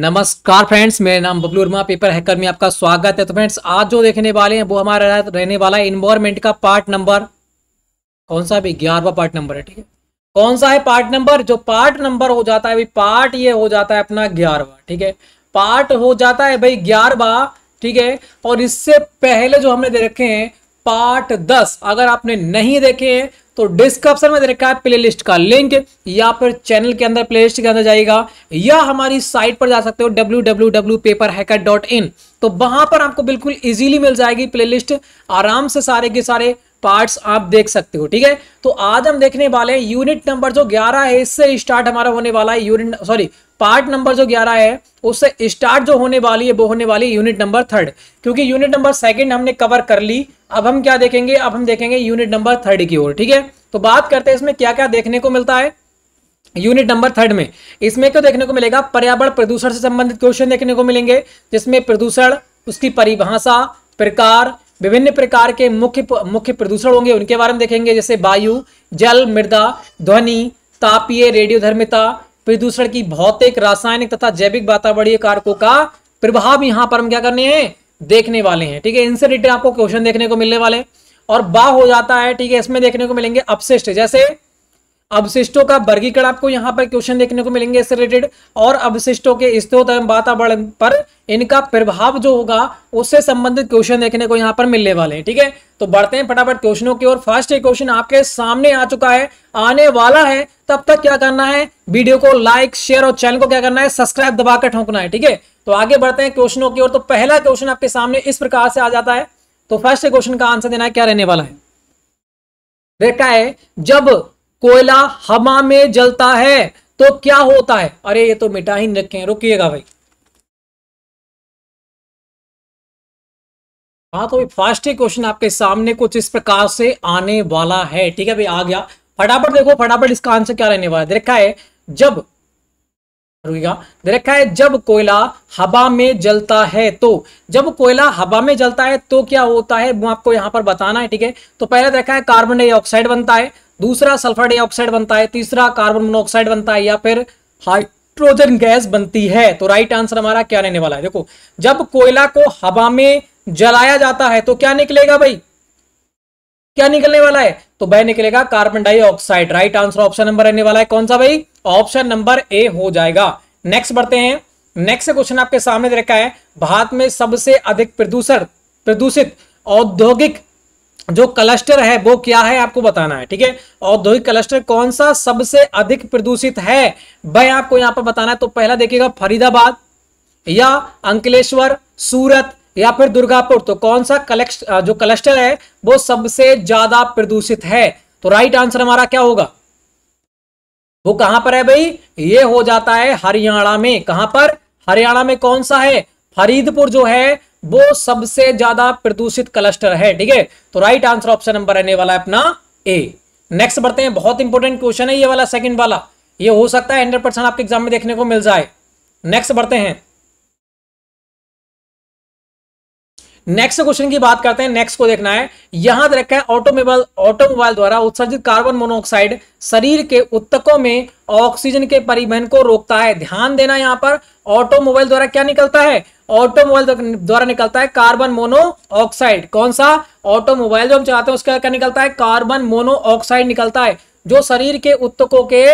नमस्कार फ्रेंड्स मेरा नाम बबलू वर्मा पेपर हैकर में आपका स्वागत है तो फ्रेंड्स आज जो देखने वाले हैं वो हमारा रहने वाला है इन्वायरमेंट का पार्ट नंबर कौन सा भी ग्यारहवा पार्ट नंबर है ठीक है कौन सा है पार्ट नंबर जो पार्ट नंबर हो जाता है भाई पार्ट ये हो जाता है अपना ग्यारहवा ठीक है पार्ट हो जाता है भाई ग्यारहवा ठीक है और इससे पहले जो हमने दे रखे हैं पार्ट दस अगर आपने नहीं देखे हैं तो डिस्क्रिप्शन में दे रखा है प्ले लिस्ट का लिंक या फिर चैनल के अंदर प्ले लिस्ट के अंदर जाएगा या हमारी साइट पर जा सकते हो www.paperhacker.in तो वहां पर आपको बिल्कुल इजीली मिल जाएगी प्लेलिस्ट आराम से सारे के सारे पार्ट्स आप देख सकते हो ठीक है तो आज हम देखने वाले हैं यूनिट नंबर जो 11 है इससे स्टार्ट हमारा होने वाला है यूनिट सॉरी पार्ट नंबर जो 11 है उससे स्टार्ट जो होने वाली है वो होने वाली है यूनिट नंबर थर्ड क्योंकि यूनिट नंबर सेकंड हमने कवर कर ली अब हम क्या देखेंगे अब हम देखेंगे यूनिट नंबर थर्ड की ओर ठीक है तो बात करते हैं इसमें क्या क्या देखने को मिलता है यूनिट नंबर थर्ड में इसमें क्यों देखने को मिलेगा पर्यावरण प्रदूषण से संबंधित क्वेश्चन देखने को मिलेंगे जिसमें प्रदूषण उसकी परिभाषा प्रकार विभिन्न प्रकार के मुख्य मुख्य प्रदूषण होंगे उनके बारे में देखेंगे जैसे वायु जल मृदा ध्वनि तापीय रेडियोधर्मिता प्रदूषण की भौतिक रासायनिक तथा जैविक वातावरणीय कारकों का प्रभाव यहां पर हम क्या करने हैं देखने वाले हैं ठीक है इनसे रिलेटेड आपको क्वेश्चन देखने को मिलने वाले और बा हो जाता है ठीक है इसमें देखने को मिलेंगे अपशिष्ट जैसे अवशिष्टों का वर्गीकरण आपको यहाँ पर क्वेश्चन देखने को मिलेंगे इससे रिलेटेड और अवशिष्टों के स्त्रोत एवं वातावरण पर इनका प्रभाव जो होगा उससे संबंधित क्वेश्चन देखने को यहाँ पर मिलने वाले हैं ठीक है तो बढ़ते हैं फटाफट क्वेश्चनों की ओर फर्स्ट क्वेश्चन आपके सामने आ चुका है आने वाला है तब तक क्या करना है वीडियो को लाइक शेयर और चैनल को क्या करना है सब्सक्राइब दबाकर ठोंकना है ठीक है तो आगे बढ़ते हैं क्वेश्चनों की ओर तो पहला क्वेश्चन आपके सामने इस प्रकार से आ जाता है तो फर्स्ट क्वेश्चन का आंसर देना है क्या रहने वाला है देखा है जब कोयला हवा में जलता है तो क्या होता है अरे ये तो मिटा ही रखे रखे रुकिएगा भाई हाँ तो फास्ट ही क्वेश्चन आपके सामने कुछ इस प्रकार से आने वाला है ठीक है भाई आ गया फटाफट देखो फटाफट इसका आंसर क्या रहने वाला है देखा है जब रुकिएगा देखा है जब कोयला हवा में जलता है तो जब कोयला हवा में जलता है तो क्या होता है वो आपको यहां पर बताना है ठीक है तो पहले देखा है कार्बन डाइऑक्साइड बनता है दूसरा सल्फर डाइऑक्साइड बनता है तीसरा कार्बन मोनोऑक्साइड बनता है या फिर हाइड्रोजन गैस बनती है तो राइट आंसर हमारा क्या रहने वाला है देखो जब कोयला को हवा में जलाया जाता है तो क्या निकलेगा भाई क्या निकलने वाला है तो भाई निकलेगा carbon dioxide right answer option number रहने वाला है कौन सा भाई ऑप्शन नंबर ए हो जाएगा नेक्स्ट बढ़ते हैं नेक्स्ट क्वेश्चन आपके सामने रखा है भारत में सबसे अधिक प्रदूषण प्रदूषित औद्योगिक जो क्लस्टर है वो क्या है आपको बताना है ठीक है औद्योगिक क्लस्टर कौन सा सबसे अधिक प्रदूषित है भाई आपको यहां पर बताना है तो पहला देखिएगा फरीदाबाद या अंकलेश्वर सूरत या फिर दुर्गापुर तो कौन सा कलेक्ट जो क्लस्टर है वो सबसे ज्यादा प्रदूषित है तो राइट आंसर हमारा क्या होगा वो कहां पर है भाई ये हो जाता है हरियाणा में कहां पर हरियाणा में कौन सा है फरीदपुर जो है वो सबसे ज्यादा प्रदूषित क्लस्टर है ठीक है तो राइट आंसर ऑप्शन नंबर रहने वाला है अपना ए नेक्स्ट बढ़ते हैं बहुत इंपॉर्टेंट क्वेश्चन है ये वाला सेकंड वाला ये हो सकता है हंड्रेड परसेंट आपके एग्जाम में देखने को मिल जाए नेक्स्ट बढ़ते हैं नेक्स्ट क्वेश्चन की बात करते हैं नेक्स्ट को देखना है यहां दे रखा है ऑटोमोबाइल ऑटोमोबाइल द्वारा उत्सर्जित कार्बन मोनोऑक्साइड शरीर के उत्तकों में ऑक्सीजन के परिवहन को रोकता है ध्यान देना यहां पर ऑटोमोबाइल द्वारा क्या निकलता है ऑटोमोबाइल द्वारा निकलता है कार्बन मोनोऑक्साइड कौन सा ऑटोमोबाइल जो हम चाहते हैं उसका क्या निकलता है कार्बन मोनोऑक्साइड निकलता है जो शरीर के उत्तकों के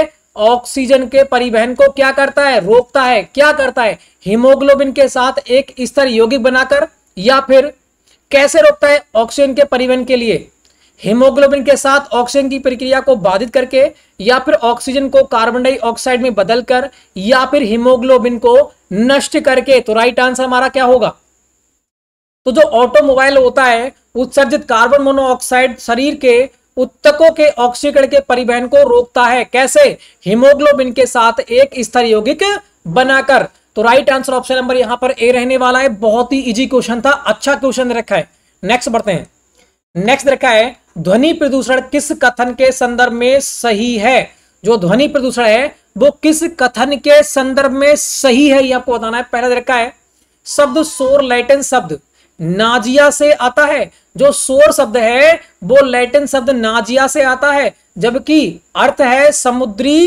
ऑक्सीजन के परिवहन को क्या करता है रोकता है क्या करता है हीमोग्लोबिन के साथ एक स्तर यौगिक बनाकर या फिर कैसे रोकता है ऑक्सीजन के परिवहन के लिए हीमोग्लोबिन के साथ ऑक्सीजन की प्रक्रिया को बाधित करके या फिर ऑक्सीजन को कार्बन डाइऑक्साइड में बदलकर या फिर हीमोग्लोबिन को नष्ट करके तो राइट आंसर हमारा क्या होगा तो जो ऑटोमोबाइल होता है उत्सर्जित कार्बन मोनोऑक्साइड शरीर के उत्तकों के ऑक्सीकरण के परिवहन को रोकता है कैसे हीमोग्लोबिन के साथ एक स्तर यौगिक बनाकर तो राइट आंसर ऑप्शन नंबर यहां पर ए रहने वाला है बहुत ही इजी क्वेश्चन था अच्छा क्वेश्चन रखा है नेक्स्ट बढ़ते हैं नेक्स्ट रखा है ध्वनि प्रदूषण किस कथन के संदर्भ में सही है जो ध्वनि प्रदूषण है वो किस कथन के संदर्भ में सही है ये आपको बताना है पहला रखा है शब्द सोर लैटिन शब्द नाजिया से आता है जो सोर शब्द है वो लैटिन शब्द नाजिया से आता है जबकि अर्थ है समुद्री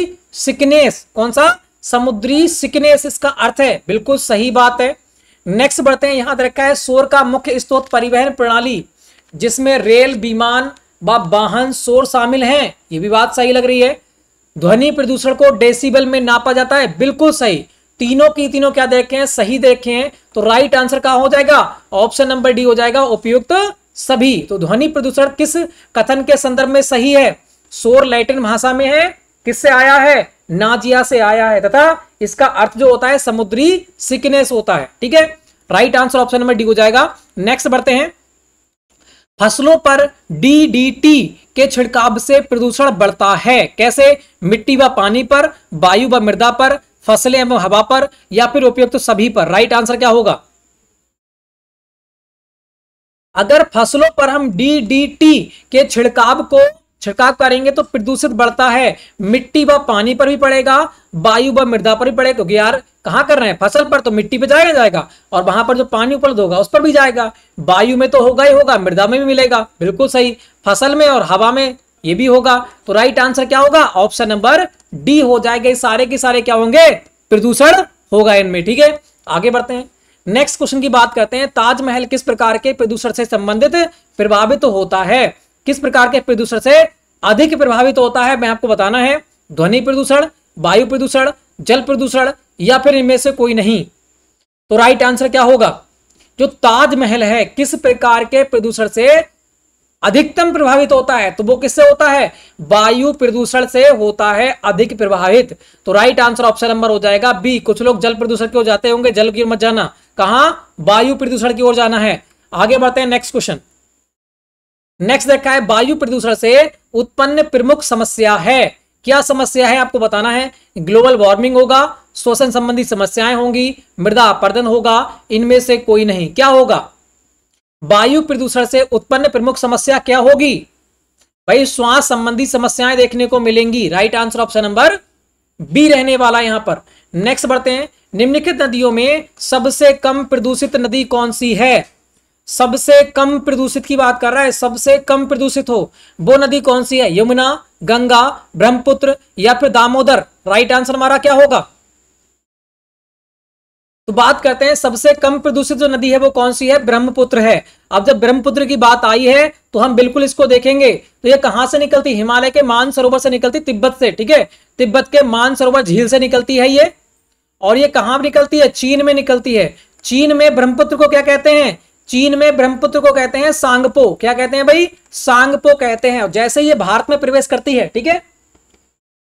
सिकनेस कौन सा समुद्री सिकनेस इसका अर्थ है बिल्कुल सही बात है नेक्स्ट बढ़ते हैं यहां रखा है सोर का मुख्य स्त्रोत परिवहन प्रणाली जिसमें रेल विमान व वाहन शोर शामिल हैं ये भी बात सही लग रही है ध्वनि प्रदूषण को डेसिबल में नापा जाता है बिल्कुल सही तीनों की तीनों क्या देखे हैं सही देखे हैं तो राइट आंसर कहा हो जाएगा ऑप्शन नंबर डी हो जाएगा उपयुक्त सभी तो ध्वनि प्रदूषण किस कथन के संदर्भ में सही है शोर लैटिन भाषा में है किससे आया है नाजिया से आया है तथा इसका अर्थ जो होता है समुद्री सिकनेस होता है ठीक है right answer option number D हो जाएगा नेक्स्ट बढ़ते हैं फसलों पर डीडीटी के छिड़काव से प्रदूषण बढ़ता है कैसे मिट्टी व पानी पर वायु व मृदा पर फसलें एवं हवा पर या फिर उपयुक्त तो सभी पर राइट आंसर क्या होगा अगर फसलों पर हम डीडीटी के छिड़काव को छिड़काव करेंगे तो प्रदूषित बढ़ता है मिट्टी व पानी पर भी पड़ेगा वायु व मृदा पर भी पड़ेगा क्योंकि यार कहाँ कर रहे हैं फसल पर तो मिट्टी पर जाएगा जाएगा और वहां पर जो पानी उपलब्ध होगा उस पर भी जाएगा वायु में तो होगा ही होगा मृदा में भी मिलेगा बिल्कुल सही फसल में और हवा में ये भी होगा तो राइट आंसर क्या होगा ऑप्शन नंबर डी हो जाएगा सारे के सारे क्या होंगे प्रदूषण होगा इनमें ठीक है आगे बढ़ते हैं नेक्स्ट क्वेश्चन की बात करते हैं ताजमहल किस प्रकार के प्रदूषण से संबंधित प्रभावित तो होता है किस प्रकार के प्रदूषण से अधिक प्रभावित होता है मैं आपको बताना है ध्वनि प्रदूषण वायु प्रदूषण जल प्रदूषण या फिर इनमें से कोई नहीं तो राइट आंसर क्या होगा जो ताजमहल है किस प्रकार के प्रदूषण से अधिकतम प्रभावित होता है तो वो किससे होता है वायु प्रदूषण से होता है अधिक प्रभावित तो राइट आंसर ऑप्शन नंबर हो जाएगा बी कुछ लोग जल प्रदूषण की ओर जाते होंगे जल की ओर मत जाना कहा वायु प्रदूषण की ओर जाना है आगे बढ़ते हैं नेक्स्ट क्वेश्चन नेक्स्ट देखा है वायु प्रदूषण से उत्पन्न प्रमुख समस्या है क्या समस्या है आपको बताना है ग्लोबल वार्मिंग होगा श्वसन संबंधी समस्याएं होंगी मृदा अपर्दन होगा इनमें से कोई नहीं क्या होगा वायु प्रदूषण से उत्पन्न प्रमुख समस्या क्या होगी भाई श्वास संबंधी समस्याएं देखने को मिलेंगी right answer option number B रहने वाला यहां पर नेक्स्ट बढ़ते हैं निम्नलिखित नदियों में सबसे कम प्रदूषित नदी कौन सी है सबसे कम प्रदूषित की बात कर रहा है सबसे कम प्रदूषित हो वो नदी कौन सी है यमुना गंगा ब्रह्मपुत्र या फिर दामोदर राइट आंसर हमारा क्या होगा तो बात करते हैं सबसे कम प्रदूषित जो नदी है वो कौन सी है ब्रह्मपुत्र है अब जब ब्रह्मपुत्र की बात आई है तो हम बिल्कुल इसको देखेंगे तो ये कहां से निकलती हिमालय के मानसरोवर से निकलती तिब्बत से ठीक है तिब्बत के मानसरोवर झील से निकलती है ये और ये कहां निकलती है चीन में निकलती है चीन में ब्रह्मपुत्र को क्या कहते हैं चीन में ब्रह्मपुत्र को कहते हैं सांगपो क्या कहते हैं भाई सांगपो कहते हैं जैसे ये भारत में प्रवेश करती है ठीक है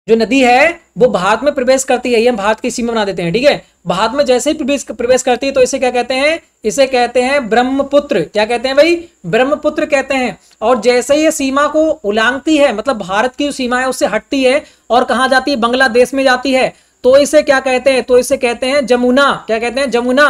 जो नदी है वो भारत में प्रवेश करती है ये हम भारत की सीमा बना देते हैं ठीक है भारत में जैसे ही प्रवेश प्रवेश करती है तो इसे क्या कहते हैं इसे कहते हैं ब्रह्मपुत्र क्या कहते हैं भाई ब्रह्मपुत्र कहते हैं और जैसे ही ये सीमा को उलांगती है मतलब भारत की जो सीमा है उससे हटती है और कहा जाती है बांग्लादेश में जाती है तो इसे क्या कहते हैं तो इसे कहते हैं जमुना क्या कहते हैं जमुना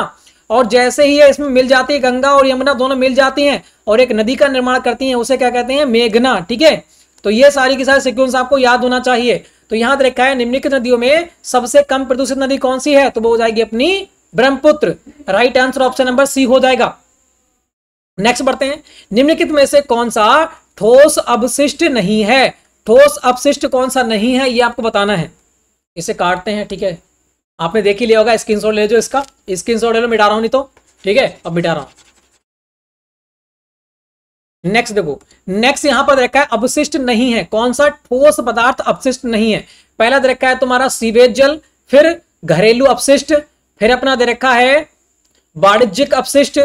और जैसे ही है इसमें मिल जाती है गंगा और यमुना दोनों मिल जाती हैं और एक नदी का निर्माण करती हैं उसे क्या कहते हैं मेघना ठीक है तो ये सारी की सारी सिक्वेंस आपको याद होना चाहिए तो यहां रखा है निम्नलिखित नदियों में सबसे कम प्रदूषित नदी कौन सी है तो वो हो जाएगी अपनी Brahmaputra right answer option number C हो जाएगा नेक्स्ट बढ़ते हैं निम्नलिखित में से कौन सा ठोस अवशिष्ट नहीं है ठोस अवशिष्ट कौन सा नहीं है ये आपको बताना है इसे काटते हैं ठीक है आपने देख ही लिया होगा स्क्रीन शॉट ले जो इसका स्क्रीन शॉट ले लो मिटा रहा हूं नहीं तो ठीक है अब मिटा रहा हूं नेक्स्ट देखो नेक्स्ट यहां पर रखा है अपशिष्ट नहीं है कौन सा ठोस पदार्थ अपशिष्ट नहीं है पहला दे रखा है तुम्हारा सीवेज जल फिर घरेलू अपशिष्ट फिर अपना दे रखा है वाणिज्यिक अपशिष्ट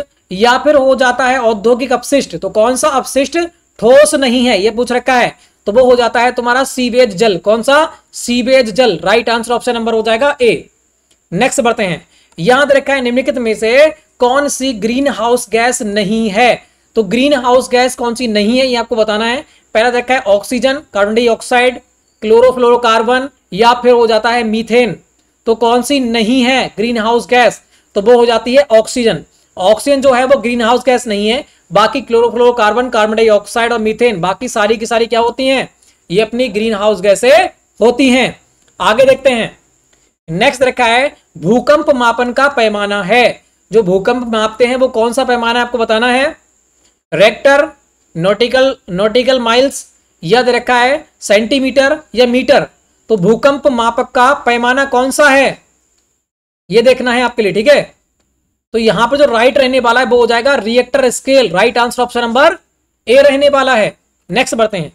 या फिर हो जाता है औद्योगिक अपशिष्ट तो कौन सा अपशिष्ट ठोस नहीं है यह पूछ रखा है तो वो हो जाता है तुम्हारा सीवेज जल कौन सा सीवेज जल राइट आंसर ऑप्शन नंबर हो जाएगा ए नेक्स्ट बढ़ते हैं याद रखा है निम्नलिखित में से कौन सी ग्रीन हाउस गैस नहीं है तो ग्रीन हाउस गैस कौन सी नहीं है ये आपको बताना है पहला देखा है ऑक्सीजन कार्बन डाइऑक्साइड क्लोरोफ्लोरोकार्बन या फिर हो जाता है मीथेन तो कौन सी नहीं है ग्रीन हाउस गैस तो वो हो जाती है ऑक्सीजन ऑक्सीजन जो है वो ग्रीन हाउस गैस नहीं है बाकी क्लोरोफ्लोरोकार्बन कार्बन डाइऑक्साइड और मीथेन बाकी सारी की सारी क्या होती है ये अपनी ग्रीन हाउस गैसे होती हैं आगे देखते हैं नेक्स्ट रखा है भूकंप मापन का पैमाना है जो भूकंप मापते हैं वो कौन सा पैमाना है आपको बताना है रेक्टर नोटिकल नोटिकल माइल्स याद रखा है सेंटीमीटर या मीटर तो भूकंप मापक का पैमाना कौन सा है ये देखना है आपके लिए ठीक है तो यहां पर जो राइट रहने वाला है वो हो जाएगा reactor scale right answer option number A रहने वाला है नेक्स्ट बढ़ते हैं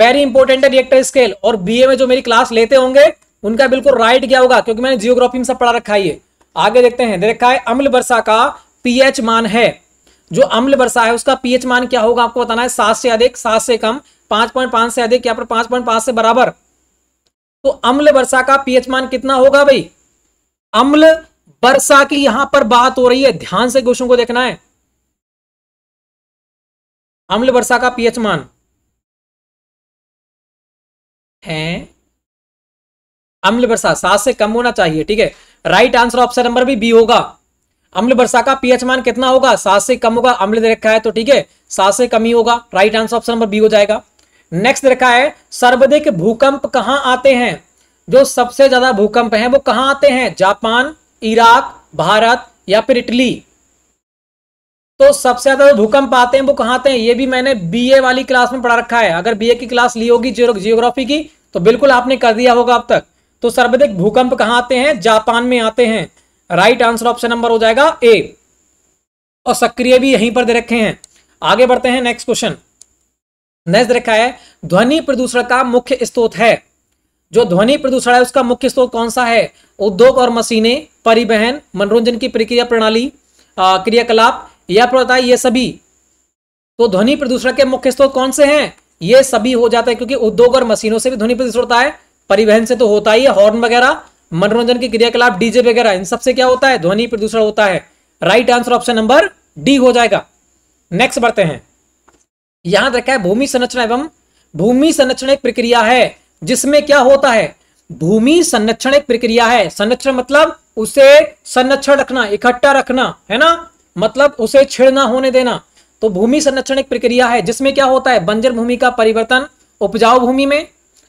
वेरी इंपॉर्टेंट है रिएक्टर स्केल और बीए में जो मेरी क्लास लेते होंगे उनका बिल्कुल राइट क्या होगा क्योंकि मैंने जियोग्राफी में सब पढ़ा रखा है आगे देखते हैं देखा है अम्ल वर्षा का पीएच मान है जो अम्ल वर्षा है उसका पीएच मान क्या होगा आपको बताना है सात से अधिक सात से कम पांच पॉइंट पांच से अधिक या फिर पांच पॉइंट पांच से बराबर तो अम्ल वर्षा का पीएच मान कितना होगा भाई अम्ल वर्षा की यहां पर बात हो रही है ध्यान से क्वेश्चन को देखना है अम्ल वर्षा का पीएच मान है अम्ल वर्षा सात से कम होना चाहिए ठीक है राइट आंसर ऑप्शन नंबर भी बी होगा अम्ल वर्षा का पीएच मान कितना होगा सात से कम होगा अम्ल दे रखा है तो ठीक है सात से कम ही होगा right answer option number B हो जाएगा नेक्स्ट रखा है सर्वाधिक भूकंप कहां आते हैं जो सबसे ज्यादा भूकंप है वो कहां आते हैं जापान इराक भारत या फिर इटली तो सबसे ज्यादा जो भूकंप आते हैं वो कहां आते हैं ये भी मैंने बीए वाली क्लास में पढ़ा रखा है अगर बीए की क्लास ली होगी जियोग्राफी की तो बिल्कुल आपने कर दिया होगा अब तक तो सर्वाधिक भूकंप कहां आते हैं जापान में आते हैं राइट आंसर ऑप्शन नंबर हो जाएगा ए और सक्रिय भी यहीं पर दे रखे हैं आगे बढ़ते हैं नेक्स्ट क्वेश्चन नेक्स्ट रखा है ध्वनि प्रदूषण का मुख्य स्त्रोत है जो ध्वनि प्रदूषण है उसका मुख्य स्रोत कौन सा है उद्योग और मशीनें परिवहन मनोरंजन की प्रक्रिया प्रणाली क्रियाकलाप या फिर ये सभी तो ध्वनि प्रदूषण के मुख्य स्त्रोत कौन से हैं ये सभी हो जाता है क्योंकि उद्योग और मशीनों से भी ध्वनि प्रदूषण होता है परिवहन से तो होता ही है हॉर्न वगैरह मनोरंजन के क्रियाकलाप डीजे वगैरह इन सबसे क्या होता है ध्वनि प्रदूषण होता है right answer option number D हो जाएगा नेक्स्ट बढ़ते हैं याद रखा है भूमि संरचना एवं भूमि संरक्षण एक प्रक्रिया है जिसमें क्या होता है भूमि संरक्षण एक प्रक्रिया है संरक्षण मतलब उसे संरक्षण रखना इकट्ठा रखना है ना मतलब उसे छिड़ना होने देना तो भूमि संरक्षण एक प्रक्रिया है जिसमें क्या होता है बंजर भूमि का परिवर्तन उपजाऊ भूमि में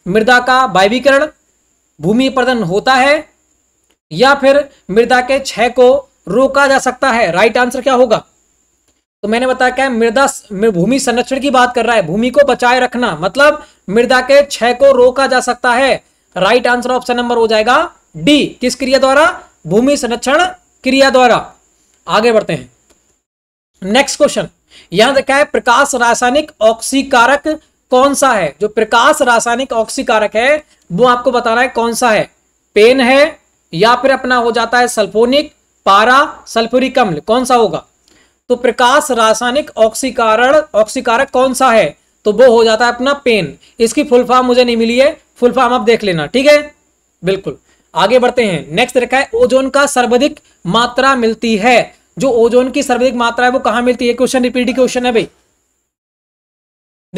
मृदा का वायवीकरण भूमि प्रदन होता है या फिर मृदा के क्षय को रोका जा सकता है राइट आंसर क्या होगा तो मैंने बताया क्या मृदा भूमि संरक्षण की बात कर रहा है भूमि को बचाए रखना मतलब मृदा के क्षय को रोका जा सकता है राइट आंसर ऑप्शन नंबर हो जाएगा डी किस क्रिया द्वारा भूमि संरक्षण क्रिया द्वारा आगे बढ़ते हैं नेक्स्ट क्वेश्चन यहां देखा है प्रकाश रासायनिक ऑक्सीकारक कौन सा है जो प्रकाश रासायनिक ऑक्सीकारक है वो आपको बताना है कौन सा है पेन है या फिर अपना हो जाता है सल्फोनिक पारा सल्फोरिक अम्ल कौन सा होगा तो प्रकाश रासायनिक ऑक्सीकारण ऑक्सीकारक कौन सा है तो वो हो जाता है अपना पेन इसकी फुल फॉर्म मुझे नहीं मिली है फुल फॉर्म आप देख लेना ठीक है बिल्कुल आगे बढ़ते हैं नेक्स्ट रखा है ओजोन का सर्वाधिक मात्रा मिलती है जो ओजोन की सर्वाधिक मात्रा है वो कहां मिलती है क्वेश्चन रिपीट क्वेश्चन है भाई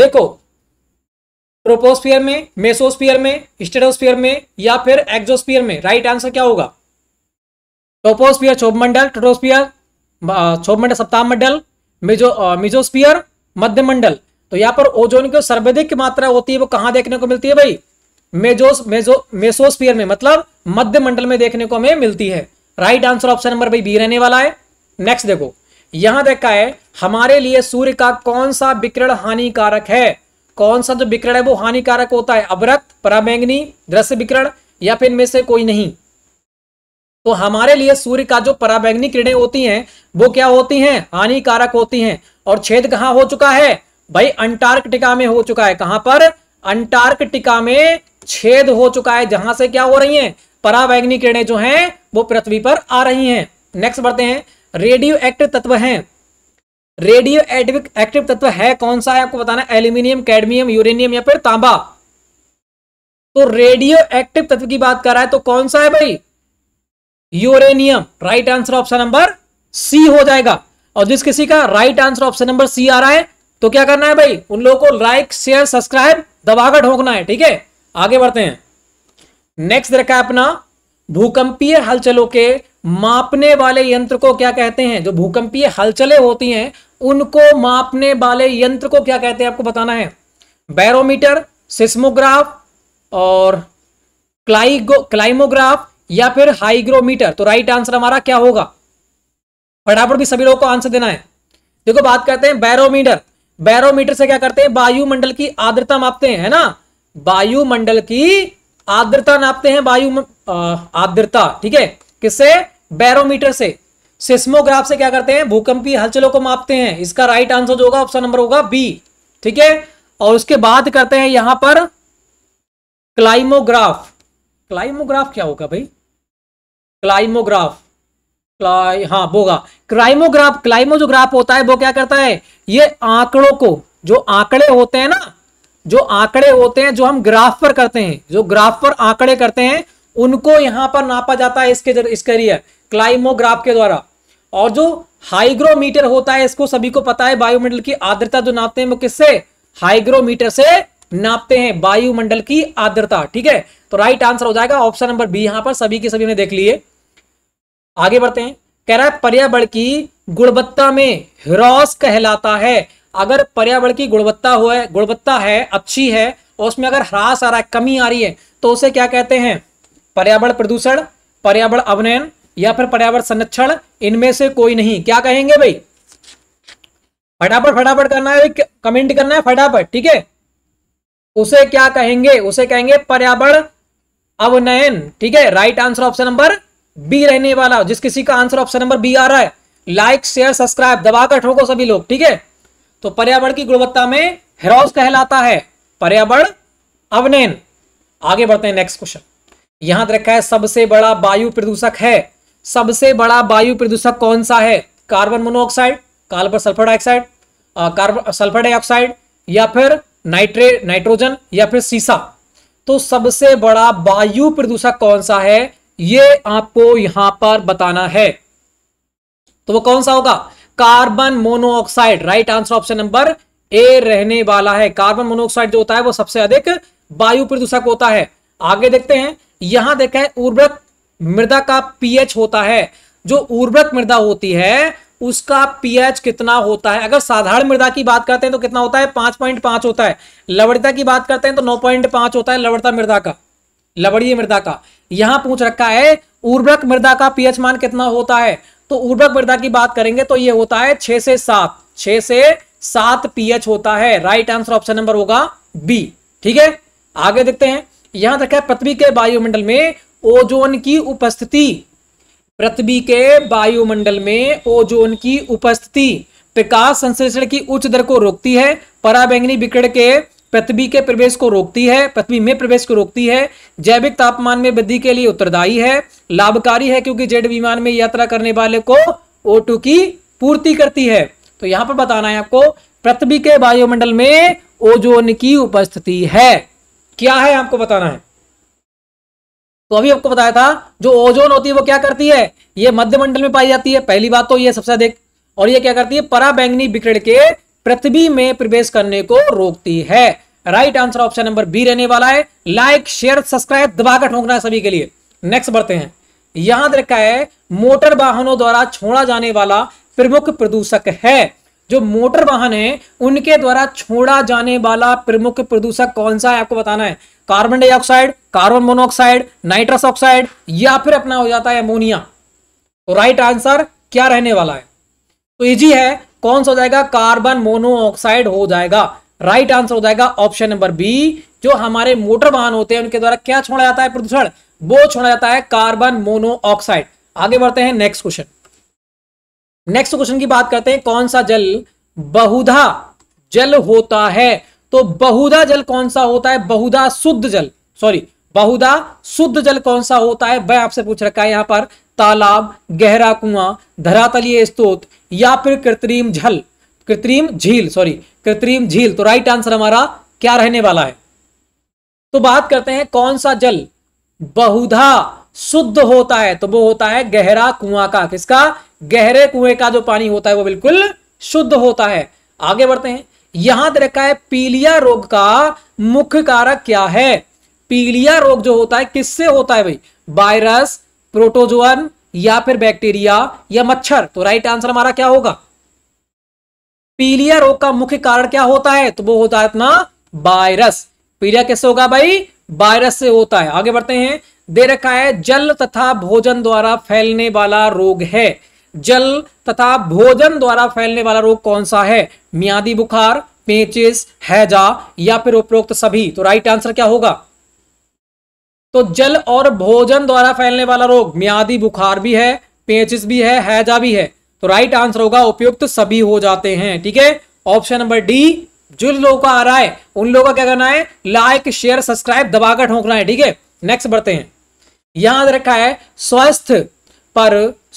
देखो प्रोपोस्फियर में मेसोस्फियर में स्टेटोस्फियर में या फिर एक्जोस्फियर में राइट आंसर क्या होगा ट्रोपोस्फियर क्षोभमंडल ट्रोटोस्फियर क्षोभमंडल सप्ताह मंडल मिजो मिजोस्फियर मध्य मंडल तो यहाँ पर ओजोन की सर्वाधिक मात्रा होती है वो कहाँ देखने को मिलती है भाई मेजोस मेजो मेसोस्फियर में मतलब मध्य मंडल में देखने को हमें मिलती है राइट आंसर ऑप्शन नंबर भाई बी रहने वाला है नेक्स्ट देखो यहां देखा है हमारे लिए सूर्य का कौन सा विकिरण हानिकारक है कौन सा जो विकरण है वो हानिकारक होता है अवरक्त परामैंगनी दृश्य विकरण या फिर इनमें से कोई नहीं तो हमारे लिए सूर्य का जो पराबैंगनी किरणें होती हैं वो क्या होती हैं हानिकारक होती हैं और छेद कहां हो चुका है भाई अंटार्कटिका में हो चुका है कहां पर अंटार्कटिका में छेद हो चुका है जहां से क्या हो रही हैं पराबैंगनी किरणें जो हैं वो पृथ्वी पर आ रही हैं नेक्स्ट बढ़ते हैं रेडियो एक्टिव तत्व हैं रेडियो एडविक एक्टिव तत्व है कौन सा है आपको बताना एल्यूमिनियम कैडमियम यूरेनियम या फिर तांबा तो रेडियो एक्टिव तत्व की बात कर रहा है तो कौन सा है भाई uranium right answer option number C हो जाएगा और जिस किसी का right answer option number C आ रहा है तो क्या करना है भाई उन लोगों को लाइक शेयर सब्सक्राइब दबाकर ढोंकना है ठीक है आगे बढ़ते हैं नेक्स्ट रखा है अपना भूकंपीय हलचलों के मापने वाले यंत्र को क्या कहते हैं जो भूकंपीय हलचलें होती हैं उनको मापने वाले यंत्र को क्या कहते हैं आपको बताना है बैरोमीटर सिस्मोग्राफ और क्लाइगो क्लाइमोग्राफ या फिर हाइग्रोमीटर तो राइट आंसर हमारा क्या होगा फटाफट भी सभी लोगों को आंसर देना है देखो बात करते हैं बैरोमीटर बैरोमीटर से क्या करते हैं वायुमंडल की आर्द्रता मापते हैं है ना वायुमंडल की आर्द्रता नापते हैं वायु आर्द्रता ठीक है किससे बैरोमीटर से सिस्मोग्राफ से क्या करते हैं भूकंपी हलचलों को मापते हैं इसका राइट आंसर जो होगा ऑप्शन नंबर होगा बी ठीक है और उसके बाद करते हैं यहां पर क्लाइमोग्राफ क्लाइमोग्राफ क्या होगा भाई क्लाइमोग्राफ क्लाइ हाँ होगा क्लाइमोग्राफ क्लाइमो जो ग्राफ होता है वो क्या करता है ये आंकड़ों को जो आंकड़े होते हैं ना जो आंकड़े होते हैं जो हम ग्राफ पर करते हैं जो ग्राफ पर आंकड़े करते हैं उनको यहां पर नापा जाता है इसके इसके लिए क्लाइमोग्राफ के द्वारा और जो हाइग्रोमीटर होता है इसको सभी को पता है वायुमंडल की आर्द्रता जो नापते हैं वो किससे हाइग्रोमीटर से नापते हैं वायुमंडल की आर्द्रता ठीक है तो राइट आंसर हो जाएगा ऑप्शन नंबर बी यहां पर सभी के सभी ने देख लिए आगे बढ़ते हैं कह रहा है पर्यावरण की गुणवत्ता में ह्रास कहलाता है अगर पर्यावरण की गुणवत्ता हो गुणवत्ता है अच्छी है और उसमें अगर ह्रास आ रहा है कमी आ रही है तो उसे क्या कहते हैं पर्यावरण प्रदूषण पर्यावरण अवनयन या फिर पर्यावरण संरक्षण इनमें से कोई नहीं क्या कहेंगे भाई फटाफट फटाफट करना है कमेंट करना है फटाफट ठीक है उसे क्या कहेंगे उसे कहेंगे पर्यावरण अवनयन ठीक है right answer option number B रहने वाला जिस किसी का आंसर ऑप्शन नंबर बी आ रहा है लाइक शेयर सब्सक्राइब दबाकर ठोको सभी लोग ठीक है तो पर्यावरण की गुणवत्ता में हेरोस कहलाता है पर्यावरण अवनयन आगे बढ़ते हैं नेक्स्ट क्वेश्चन यहां रखा है सबसे बड़ा वायु प्रदूषक है सबसे बड़ा वायु प्रदूषक कौन सा है carbon monoxide carbon sulphur dioxide carbon sulphur dioxide या फिर नाइट्रे नाइट्रोजन या फिर सीसा तो सबसे बड़ा वायु प्रदूषक कौन सा है ये आपको यहां पर बताना है तो वो कौन सा होगा carbon monoxide right answer option number A रहने वाला है कार्बन मोनोऑक्साइड जो होता है वो सबसे अधिक वायु प्रदूषक होता है आगे देखते हैं यहां देखा है उर्वरक मृदा का पीएच होता है जो उर्वरक मृदा होती है उसका पीएच कितना होता है अगर साधारण मृदा की बात करते हैं तो कितना होता है पांच पॉइंट पांच होता है लवड़ता की बात करते हैं तो नौ पॉइंट पांच होता है लवड़ता मृदा का लवड़ीय मृदा का यहां पूछ रखा है उर्वरक मृदा का पीएच मान कितना होता है तो उर्वरक मृदा की बात करेंगे तो यह होता है छह से सात छह से सात पीएच होता है राइट आंसर ऑप्शन नंबर होगा बी ठीक है आगे देखते हैं यहां तक है पृथ्वी के वायुमंडल में ओजोन की उपस्थिति पृथ्वी के वायुमंडल में ओजोन की उपस्थिति प्रकाश संश्लेषण की उच्च दर को रोकती है पराबैंगनी विकिरण के पृथ्वी के प्रवेश को रोकती है पृथ्वी में प्रवेश को रोकती है जैविक तापमान में वृद्धि के लिए उत्तरदायी है लाभकारी है क्योंकि जेड विमान में यात्रा करने वाले को ओ की पूर्ति करती है तो यहां पर बताना है आपको पृथ्वी के वायुमंडल में ओजोन की उपस्थिति है क्या है आपको बताना है तो अभी आपको बताया था जो ओजोन होती है वो क्या करती है ये मध्यमंडल में पाई जाती है पहली बात तो ये सबसे अधिक और ये क्या करती है पराबैंगनी विकिरण के पृथ्वी में प्रवेश करने को रोकती है right answer option number B रहने वाला है लाइक शेयर सब्सक्राइब दबाकर ठोकना है सभी के लिए नेक्स्ट बढ़ते हैं यहां देखा है मोटर वाहनों द्वारा छोड़ा जाने वाला प्रमुख प्रदूषक है जो मोटर वाहन है उनके द्वारा छोड़ा जाने वाला प्रमुख प्रदूषक कौन सा है आपको बताना है carbon dioxide carbon monoxide nitrous oxide या फिर अपना हो जाता है अमोनिया तो राइट आंसर क्या रहने वाला है तो इजी है कौन सा हो जाएगा कार्बन मोनोऑक्साइड हो जाएगा राइट आंसर हो जाएगा ऑप्शन नंबर बी जो हमारे मोटर वाहन होते हैं उनके द्वारा क्या छोड़ा जाता है प्रदूषण वो छोड़ा जाता है कार्बन मोनोऑक्साइड आगे बढ़ते हैं नेक्स्ट क्वेश्चन नेक्स्ट क्वेश्चन की बात करते हैं कौन सा जल बहुधा जल होता है तो बहुधा जल कौन सा होता है बहुधा शुद्ध जल सॉरी बहुधा शुद्ध जल कौन सा होता है वह आपसे पूछ रखा है यहां पर तालाब गहरा कुआं धरातलीय स्त्रोत या फिर कृत्रिम झल कृत्रिम झील सॉरी कृत्रिम झील तो राइट आंसर हमारा क्या रहने वाला है तो बात करते हैं कौन सा जल बहुधा शुद्ध होता है तो वो होता है गहरा कुआं का किसका गहरे कुएं का जो पानी होता है वो बिल्कुल शुद्ध होता है आगे बढ़ते हैं यहां दे रखा है पीलिया रोग का मुख्य कारक क्या है पीलिया रोग जो होता है किससे होता है भाई वायरस प्रोटोजोअन या फिर बैक्टीरिया या मच्छर तो राइट आंसर हमारा क्या होगा पीलिया रोग का मुख्य कारण क्या होता है तो वो होता है अपना वायरस पीलिया कैसे होगा भाई वायरस से होता है आगे बढ़ते हैं दे रखा है जल तथा भोजन द्वारा फैलने वाला रोग है जल तथा भोजन द्वारा फैलने वाला रोग कौन सा है मियादी बुखार पेचिस हैजा या फिर उपरोक्त सभी तो राइट आंसर क्या होगा तो जल और भोजन द्वारा फैलने वाला रोग मियादी बुखार भी है पेचिस भी है हैजा भी है तो राइट आंसर होगा उपयुक्त सभी हो जाते हैं ठीक है ऑप्शन नंबर डी जो लोगों का आ रहा है उन लोगों का क्या करना है लाइक शेयर सब्सक्राइब दबाकर ठोकना है ठीक है नेक्स्ट बढ़ते हैं यहां रखा है स्वस्थ पर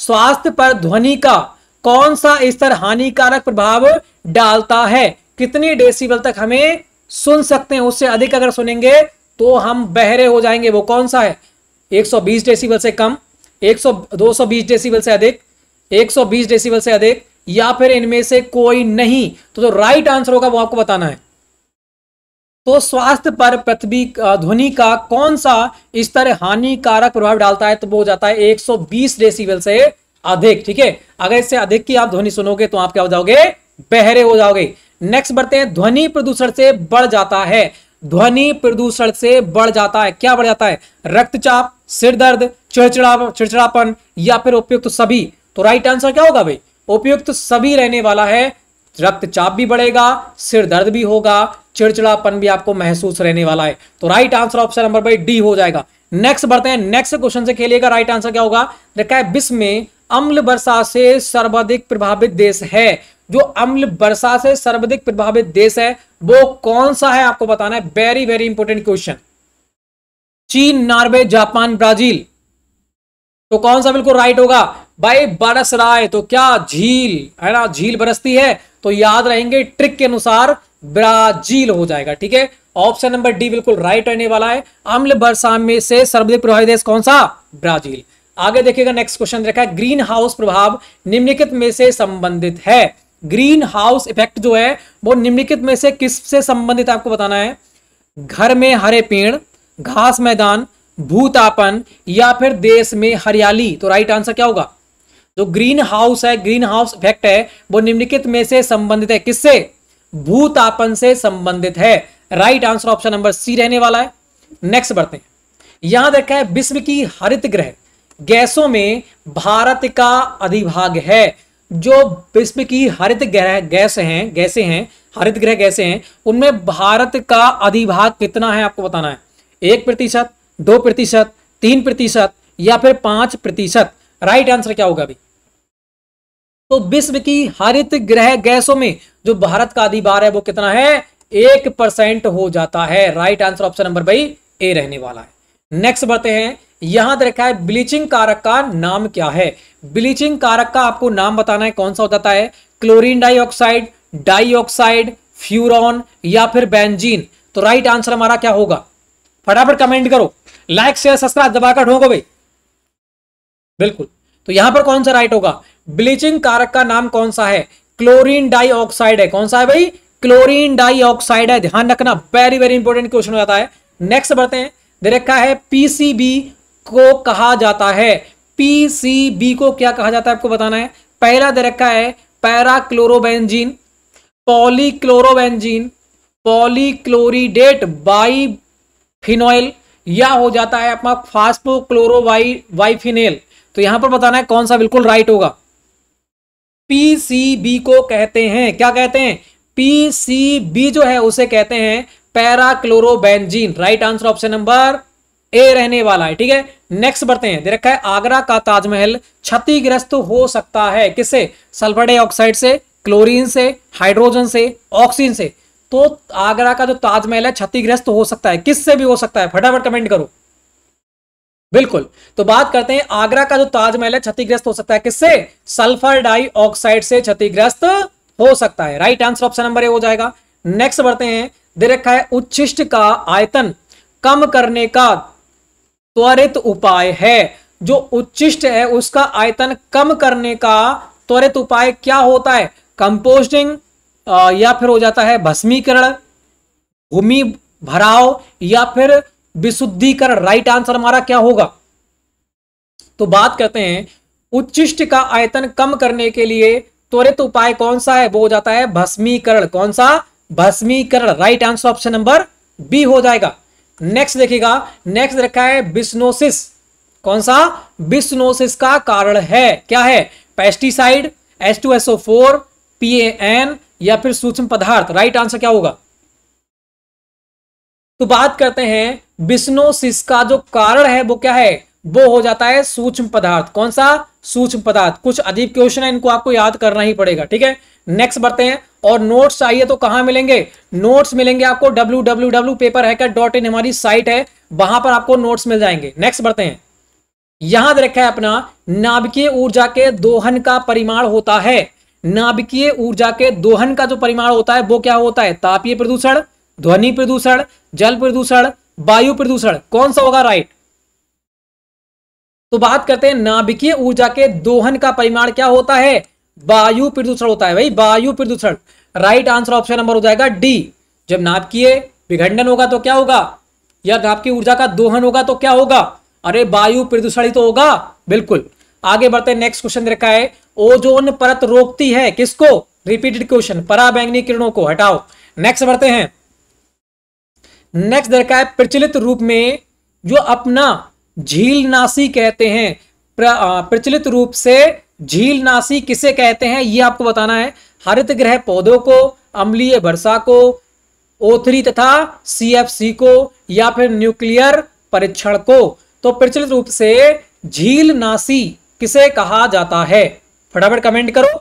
स्वास्थ्य पर ध्वनि का कौन सा स्तर हानिकारक प्रभाव डालता है कितनी डेसिबल तक हमें सुन सकते हैं उससे अधिक अगर सुनेंगे तो हम बहरे हो जाएंगे वो कौन सा है 120 डेसिबल से कम 100 220 डेसिबल से अधिक 120 डेसिबल से अधिक या फिर इनमें से कोई नहीं तो जो तो राइट आंसर होगा वो आपको बताना है तो स्वास्थ्य पर पृथ्वी ध्वनि का कौन सा इस तरह हानिकारक प्रभाव डालता है तो वो हो जाता है 120 डेसिबल से अधिक ठीक है अगर इससे अधिक की आप ध्वनि सुनोगे तो आप क्या हो जाओगे बहरे हो जाओगे नेक्स्ट बढ़ते हैं ध्वनि प्रदूषण से बढ़ जाता है ध्वनि प्रदूषण से बढ़ जाता है क्या बढ़ जाता है रक्तचाप सिर दर्द चिड़चिड़ा चिड़चिड़ापन या फिर उपयुक्त तो सभी तो राइट आंसर क्या होगा भाई उपयुक्त तो सभी रहने वाला है रक्तचाप भी बढ़ेगा सिर दर्द भी होगा चिड़चिड़ापन भी आपको महसूस रहने वाला है तो राइट आंसर ऑप्शन नंबर बाई डी हो जाएगा नेक्स्ट बढ़ते हैं नेक्स्ट क्वेश्चन से खेलिएगा राइट आंसर क्या होगा देखा है विश्व में अम्ल वर्षा से सर्वाधिक प्रभावित देश है जो अम्ल वर्षा से सर्वाधिक प्रभावित देश है वो कौन सा है आपको बताना है वेरी वेरी इंपॉर्टेंट क्वेश्चन चीन नॉर्वे जापान ब्राजील तो कौन सा बिल्कुल राइट होगा भाई बरस रहा है तो क्या झील है ना झील बरसती है तो याद रहेंगे ट्रिक के अनुसार ब्राजील हो जाएगा ठीक है ऑप्शन नंबर डी बिल्कुल राइट रहने वाला है अम्ल बरसा में से सर्वाधिक प्रभावित देश कौन सा ब्राजील आगे देखिएगा नेक्स्ट क्वेश्चन देखा है ग्रीन हाउस प्रभाव निम्नलिखित में से संबंधित है ग्रीन हाउस इफेक्ट जो है वो निम्नलिखित में से किस से संबंधित आपको बताना है घर में हरे पेड़ घास मैदान भूतापन या फिर देश में हरियाली तो राइट आंसर क्या होगा जो तो ग्रीन हाउस है ग्रीन हाउस इफेक्ट है वो निम्नलिखित में से संबंधित है किससे भूतापन से संबंधित है right answer option number C रहने वाला है नेक्स्ट बढ़ते हैं यहां देखा है विश्व की हरित ग्रह गैसों में भारत का अधिभाग है जो विश्व की हरित ग्रह गैस हैं गैसे हैं हरित ग्रह गैसे हैं उनमें भारत का अधिभाग कितना है आपको बताना है एक प्रतिशत दो प्रतिशत तीन प्रतिशत या फिर पांच प्रतिशत राइट आंसर क्या होगा अभी तो विश्व की हरित ग्रह गैसों में जो भारत का अधिभार है वो कितना है एक परसेंट हो जाता है राइट आंसर ऑप्शन नंबर भाई ए रहने वाला है नेक्स्ट बढ़ते हैं यहां देखा तो है ब्लीचिंग कारक का नाम क्या है ब्लीचिंग कारक का आपको नाम बताना है कौन सा हो जाता है क्लोरीन डाइऑक्साइड डाइऑक्साइड फ्यूरॉन या फिर बेंजीन तो राइट आंसर हमारा क्या होगा फटाफट कमेंट करो लाइक शेयर सस्ता दबाकर ढोंगो भाई बिल्कुल तो यहां पर कौन सा राइट होगा ब्लीचिंग कारक का नाम कौन सा है क्लोरीन डाइऑक्साइड है कौन सा है भाई क्लोरीन डाइऑक्साइड है ध्यान रखना वेरी वेरी इंपॉर्टेंट क्वेश्चन हो जाता है नेक्स्ट बढ़ते हैं दे रखा है पीसीबी को कहा जाता है पीसीबी को क्या कहा जाता है आपको बताना है पहला दे रखा है पैराक्लोरोबेंजीन पॉलीक्लोरोबेंजीन पॉलीक्लोरीडेट बाई फिनोइल या हो जाता है अपना फास्फोक्लोरो वाई वाइफिनेल तो यहां पर बताना है कौन सा बिल्कुल राइट होगा पीसीबी को कहते हैं क्या कहते हैं पीसीबी जो है उसे कहते हैं parachlorobenzene right answer option number A रहने वाला है ठीक है नेक्स्ट बढ़ते हैं देखा है आगरा का ताजमहल क्षतिग्रस्त हो सकता है किससे सल्फर डाइऑक्साइड से क्लोरीन से हाइड्रोजन से ऑक्सीजन से तो आगरा का जो ताजमहल है क्षतिग्रस्त हो सकता है किससे भी हो सकता है फटाफट कमेंट करो बिल्कुल तो बात करते हैं आगरा का जो ताजमहल है क्षतिग्रस्त हो सकता है किससे सल्फर डाइऑक्साइड से क्षतिग्रस्त हो सकता है right answer option number A हो जाएगा नेक्स्ट बढ़ते हैं दे रखा है उच्छिष्ट का आयतन कम करने का त्वरित उपाय है जो उच्छिष्ट है उसका आयतन कम करने का त्वरित उपाय क्या होता है कंपोस्टिंग या फिर हो जाता है भस्मीकरण भूमि भराव या फिर विशुद्धिकरण राइट आंसर हमारा क्या होगा तो बात करते हैं उच्चिष्ट का आयतन कम करने के लिए त्वरित उपाय कौन सा है वो हो जाता है भस्मीकरण कौन सा भस्मीकरण right answer option number B हो जाएगा नेक्स्ट देखिएगा नेक्स्ट रखा है बिस्नोसिस कौन सा बिस्नोसिस का कारण है क्या है pesticide S two SO four PAN या फिर सूक्ष्म पदार्थ राइट आंसर क्या होगा तो बात करते हैं बिस्नोसिस का जो कारण है वो क्या है वो हो जाता है सूक्ष्म पदार्थ कौन सा सूक्ष्म पदार्थ कुछ अधिक क्वेश्चन है इनको आपको याद करना ही पड़ेगा ठीक है नेक्स्ट बढ़ते हैं और नोट्स चाहिए तो कहां मिलेंगे नोट्स मिलेंगे आपको W W W paper dot in हमारी साइट है वहां पर आपको नोट्स मिल जाएंगे नेक्स्ट बढ़ते हैं यहां दे रखा है अपना नाभिकीय ऊर्जा के दोहन का परिमाण होता है नाभिकीय ऊर्जा के दोहन का जो परिमाण होता है वो क्या होता है तापीय प्रदूषण ध्वनि प्रदूषण जल प्रदूषण वायु प्रदूषण कौन सा होगा राइट तो बात करते हैं नाभिकीय ऊर्जा के दोहन का परिमाण क्या होता है वायु प्रदूषण होता है भाई वायु प्रदूषण राइट आंसर ऑप्शन नंबर हो जाएगा डी जब नाभिकीय विखंडन होगा तो क्या होगा या नाभिकीय ऊर्जा का दोहन होगा तो क्या होगा अरे वायु प्रदूषण ही तो होगा बिल्कुल आगे बढ़ते हैं नेक्स्ट क्वेश्चन रखा है ओजोन परत रोकती है किसको रिपीटेड क्वेश्चन पराबैंगनी किरणों को हटाओ नेक्स्ट बढ़ते हैं नेक्स्ट दरका है प्रचलित रूप में जो अपना झील नासी कहते हैं प्र, प्रचलित रूप से झील नासी किसे कहते हैं ये आपको बताना है हरित ग्रह पौधों को अम्लीय वर्षा को ओथरी तथा सीएफसी को या फिर न्यूक्लियर परीक्षण को तो प्रचलित रूप से झील नासी किसे कहा जाता है फटाफट कमेंट करो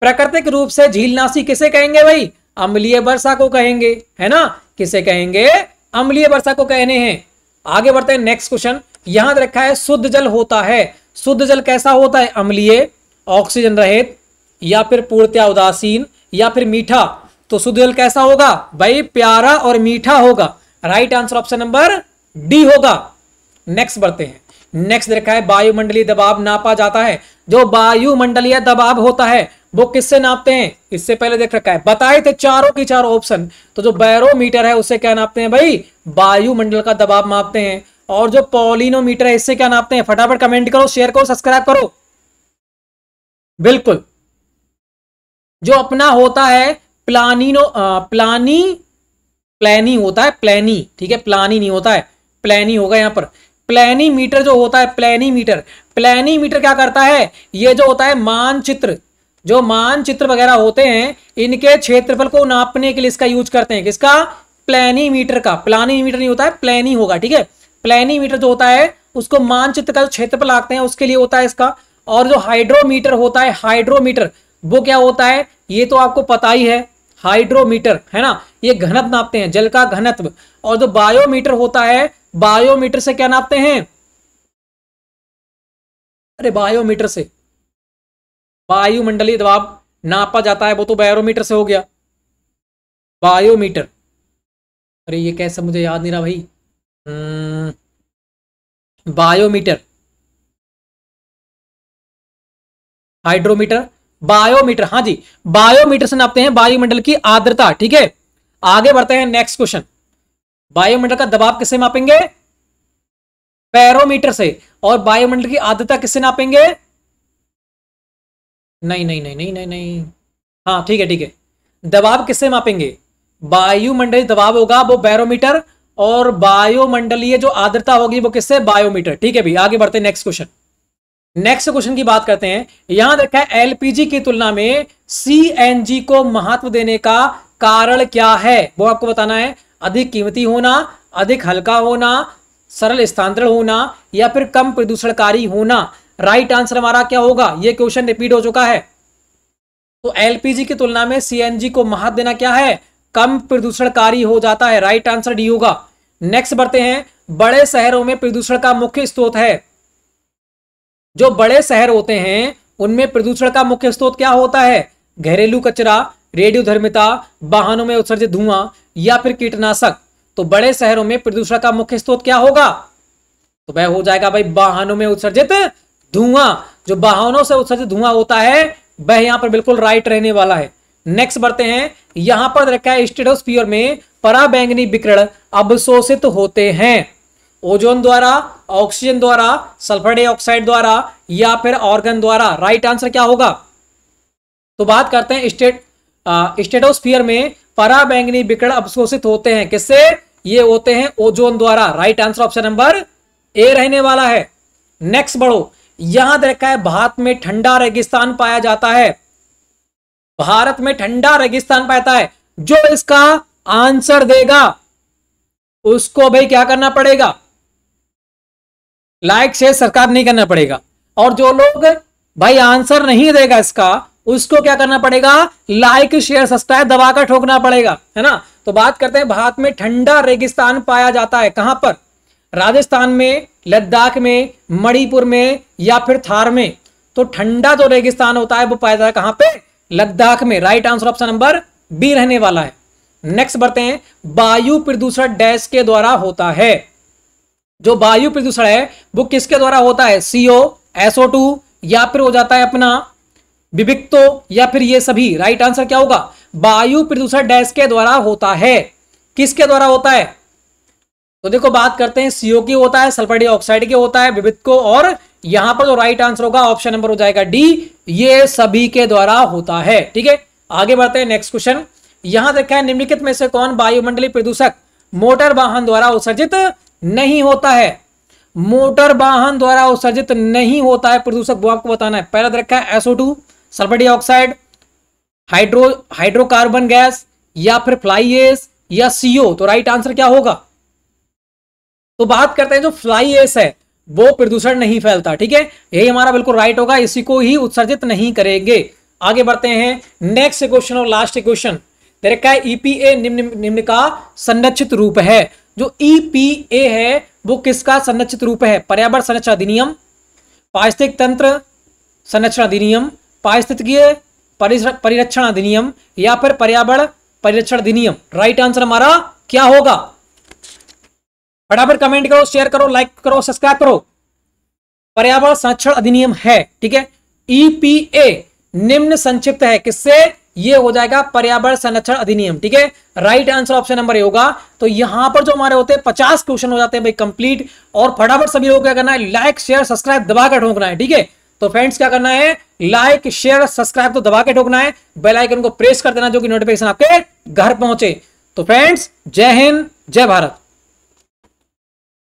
प्राकृतिक रूप से झील नासी किसे कहेंगे भाई अम्लीय वर्षा को कहेंगे है ना किसे कहेंगे अम्लीय वर्षा को कहने हैं आगे बढ़ते हैं नेक्स्ट क्वेश्चन यहां रखा है शुद्ध जल होता है शुद्ध जल कैसा होता है अम्लीय ऑक्सीजन रहित या फिर पूर्त्या उदासीन या फिर मीठा तो शुद्ध जल कैसा होगा भाई प्यारा और मीठा होगा right answer option number D होगा नेक्स्ट बढ़ते हैं नेक्स्ट रखा है वायुमंडलीय दबाव नापा जाता है जो वायुमंडलीय दबाव होता है वो किससे नापते हैं इससे पहले देख रखा है बताए थे चारों की चारों ऑप्शन तो जो बैरोमीटर है उससे क्या नापते हैं भाई वायुमंडल का दबाव मापते हैं और जो पॉलिनोमीटर है इससे क्या नापते हैं फटाफट कमेंट करो शेयर करो सब्सक्राइब करो बिल्कुल जो अपना होता है प्लानिनो प्लानी प्लानी होता है प्लानी ठीक है प्लानी नहीं होता है प्लानी होगा यहां पर प्लानी मीटर जो होता है प्लानी मीटर प्लानी मीटर क्या करता है ये जो होता है मानचित्र जो मानचित्र वगैरह होते हैं इनके क्षेत्रफल को नापने के लिए इसका यूज करते हैं किसका मीटर का प्लानीमीटर नहीं होता है प्लानी होगा ठीक है मीटर जो होता है उसको मानचित्र का जो क्षेत्रफल आते हैं उसके लिए होता है इसका और जो हाइड्रोमीटर होता है हाइड्रोमीटर वो क्या होता है ये तो आपको पता ही है हाइड्रोमीटर है ना ये घनत्व नापते हैं जल का घनत्व और जो बायोमीटर होता है बायोमीटर से क्या नापते हैं अरे बायोमीटर से वायुमंडलीय दबाव नापा जाता है वो तो बैरोमीटर से हो गया बायोमीटर अरे ये कैसा मुझे याद नहीं रहा भाई हम्म, बायोमीटर हाइड्रोमीटर बायोमीटर हाँ जी बायोमीटर से नापते हैं वायुमंडल की आर्द्रता ठीक है आगे बढ़ते हैं नेक्स्ट क्वेश्चन वायुमंडल का दबाव किससे मापेंगे पैरोमीटर से और वायुमंडल की आर्द्रता किससे नापेंगे नहीं नहीं नहीं नहीं नहीं नहीं हाँ ठीक है ठीक है दबाव किससे मापेंगे वायुमंडलीय दबाव होगा वो बैरोमीटर और वायुमंडलीय जो आद्रता होगी वो किससे बायोमीटर ठीक है भाई आगे बढ़ते नेक्स्ट क्वेश्चन नेक्स्ट क्वेश्चन की बात करते हैं यहां देखा है एलपीजी की तुलना में सीएनजी को महत्व देने का कारण क्या है वो आपको बताना है अधिक कीमती होना अधिक हल्का होना सरल स्थानांतरण होना या फिर कम प्रदूषणकारी होना राइट आंसर हमारा क्या होगा यह क्वेश्चन रिपीट हो चुका है तो एलपीजी की तुलना में सीएनजी को महत्व देना क्या है कम प्रदूषणकारी हो जाता है राइट आंसर डी होगा नेक्स्ट बढ़ते हैं बड़े शहरों में प्रदूषण का मुख्य स्रोत है जो बड़े शहर होते हैं उनमें प्रदूषण का मुख्य स्रोत क्या होता है घरेलू कचरा रेडियोधर्मिता वाहनों में उत्सर्जित धुआं या फिर कीटनाशक तो बड़े शहरों में प्रदूषण का मुख्य स्रोत क्या होगा तो वह हो जाएगा भाई वाहनों में उत्सर्जित धुआं जो वाहनों से उत्सर्जित धुआं होता है वह यहां पर बिल्कुल राइट रहने वाला है नेक्स्ट बढ़ते हैं यहां पर रखा है स्टेटोस्फियर में पराबैंगनी विकरण अवशोषित होते हैं ओजोन द्वारा ऑक्सीजन द्वारा सल्फर डाइऑक्साइड द्वारा या फिर ऑर्गन द्वारा राइट आंसर क्या होगा तो बात करते हैं स्टेट स्टेटोस्फियर में पराबैंगनी विकरण अवशोषित होते हैं किससे ये होते हैं ओजोन द्वारा right answer option number A रहने वाला है नेक्स्ट बढ़ो याद रखा है भारत में ठंडा रेगिस्तान पाया जाता है भारत में ठंडा रेगिस्तान पाता है जो इसका आंसर देगा उसको भाई क्या करना पड़ेगा लाइक से सरकार नहीं करना पड़ेगा और जो लोग भाई आंसर नहीं देगा इसका उसको क्या करना पड़ेगा लाइक शेयर सस्ता है दबाकर ठोकना पड़ेगा है ना तो बात करते हैं भारत में ठंडा रेगिस्तान पाया जाता है कहां पर राजस्थान में लद्दाख में मणिपुर में या फिर थार में तो ठंडा तो रेगिस्तान होता है वो पाया जाता है कहां पे लद्दाख में right answer option number B रहने वाला है नेक्स्ट बढ़ते हैं वायु प्रदूषण डैश के द्वारा होता है जो वायु प्रदूषण है वो किसके द्वारा होता है सीओ एसओ टू या फिर हो जाता है अपना विविक्तो या फिर ये सभी राइट आंसर क्या होगा वायु प्रदूषण डैश के द्वारा होता है किसके द्वारा होता है तो देखो बात करते हैं सीओ की होता है सल्फर डाइऑक्साइड के होता है विविध को और यहां पर जो राइट आंसर होगा ऑप्शन नंबर हो जाएगा डी ये सभी के द्वारा होता है ठीक है आगे बढ़ते हैं नेक्स्ट क्वेश्चन यहां देखा है निम्नलिखित में से कौन वायुमंडली प्रदूषक मोटर वाहन द्वारा उत्सर्जित नहीं होता है मोटर वाहन द्वारा उत्सर्जित नहीं होता है प्रदूषक वो आपको बताना है पहला रखा है SO two sulphur dioxide hydro hydrocarbon gas या फिर फ्लाई या सीओ तो राइट आंसर क्या होगा तो बात करते हैं जो फ्लाई एस है वो प्रदूषण नहीं फैलता ठीक है यही हमारा बिल्कुल राइट होगा इसी को ही उत्सर्जित नहीं करेंगे आगे बढ़ते हैं नेक्स्ट क्वेश्चन और लास्ट क्वेश्चन तेरे का ईपीए e निम्न निम्न का संरक्षित रूप है जो ईपीए e है वो किसका संरक्षित रूप है पर्यावरण संरक्षण अधिनियम पारिस्थितिक तंत्र संरक्षण अधिनियम पारिस्थितिकीय परिरक्षण अधिनियम या फिर पर्यावरण परिरक्षण अधिनियम राइट आंसर हमारा क्या होगा फटाफट कमेंट करो शेयर करो लाइक करो सब्सक्राइब करो पर्यावरण संरक्षण अधिनियम है ठीक है ईपीए e निम्न संक्षिप्त है किससे ये हो जाएगा पर्यावरण संरक्षण अधिनियम ठीक है right answer option number A होगा तो यहां पर जो हमारे होते हैं पचास क्वेश्चन हो जाते हैं भाई कंप्लीट और फटाफट सभी लोग क्या करना है लाइक शेयर सब्सक्राइब दबा कर ठोकना है ठीक है तो फ्रेंड्स क्या करना है लाइक शेयर सब्सक्राइब तो दबा के ठोकना है बेल आइकन को प्रेस कर देना जो कि नोटिफिकेशन आपके घर पहुंचे तो फ्रेंड्स जय हिंद जय भारत